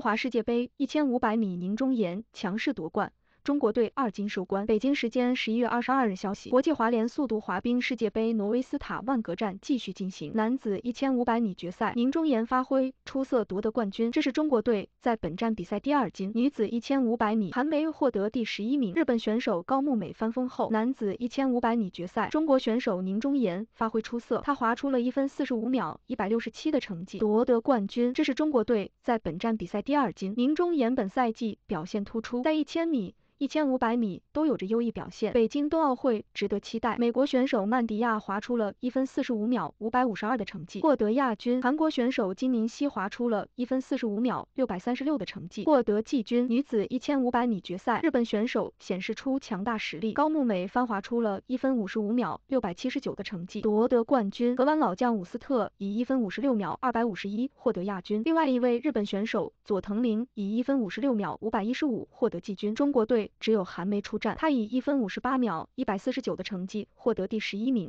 华世界杯一千五百米宁中岩强势夺冠，中国队二金收官。北京时间十一月二十二日，消息，国际滑联速度滑冰世界杯挪威斯塔万格站继续进行，男子一千五百米决赛，宁中岩发挥出色，夺得冠军，这是中国队在本站比赛第二金。女子一千五百米，韩梅获得第十一名。日本选手高木美翻封后，男子一千五百米决赛，中国选手宁中岩发挥出色，他划出了一分四十五秒一百六十七的成绩，夺得冠军，这是中国队在本站比赛第二金。宁中岩本赛季表现突出，在一千米。一千五百米都有着优异表现，北京冬奥会值得期待。美国选手曼迪亚划出了一分四十五秒五百五十二的成绩，获得亚军。韩国选手金明熙划出了一分四十五秒六百三十六的成绩，获得季军。女子一千五百米决赛，日本选手显示出强大实力，高木美帆划出了一分五十五秒六百七十九的成绩，夺得冠军。荷兰老将伍斯特以一分五十六秒二百五十一获得亚军。另外一位日本选手佐藤玲以一分五十六秒五百一十五获得季军。中国队。只有韩梅出战，她以一分五十八秒一百四十九的成绩获得第十一名。